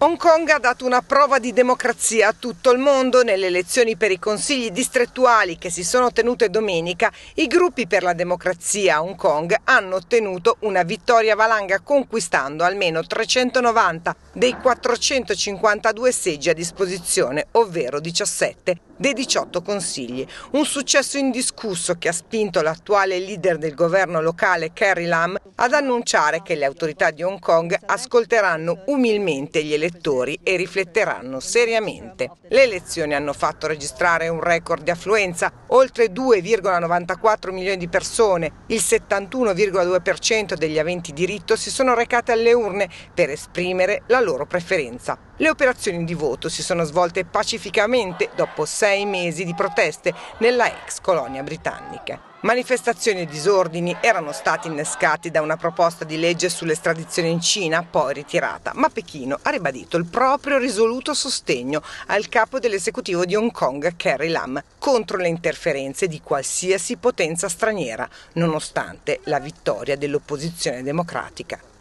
Hong Kong ha dato una prova di democrazia a tutto il mondo. Nelle elezioni per i consigli distrettuali che si sono tenute domenica, i gruppi per la democrazia a Hong Kong hanno ottenuto una vittoria valanga conquistando almeno 390 dei 452 seggi a disposizione, ovvero 17 dei 18 consigli. Un successo indiscusso che ha spinto l'attuale leader del governo locale, Carrie Lam, ad annunciare che le autorità di Hong Kong ascolteranno umilmente gli elettori elettori e rifletteranno seriamente. Le elezioni hanno fatto registrare un record di affluenza, oltre 2,94 milioni di persone, il 71,2% degli aventi diritto si sono recate alle urne per esprimere la loro preferenza. Le operazioni di voto si sono svolte pacificamente dopo sei mesi di proteste nella ex colonia britannica. Manifestazioni e disordini erano stati innescati da una proposta di legge sull'estradizione in Cina, poi ritirata, ma Pechino ha ribadito il proprio risoluto sostegno al capo dell'esecutivo di Hong Kong, Carrie Lam, contro le interferenze di qualsiasi potenza straniera, nonostante la vittoria dell'opposizione democratica.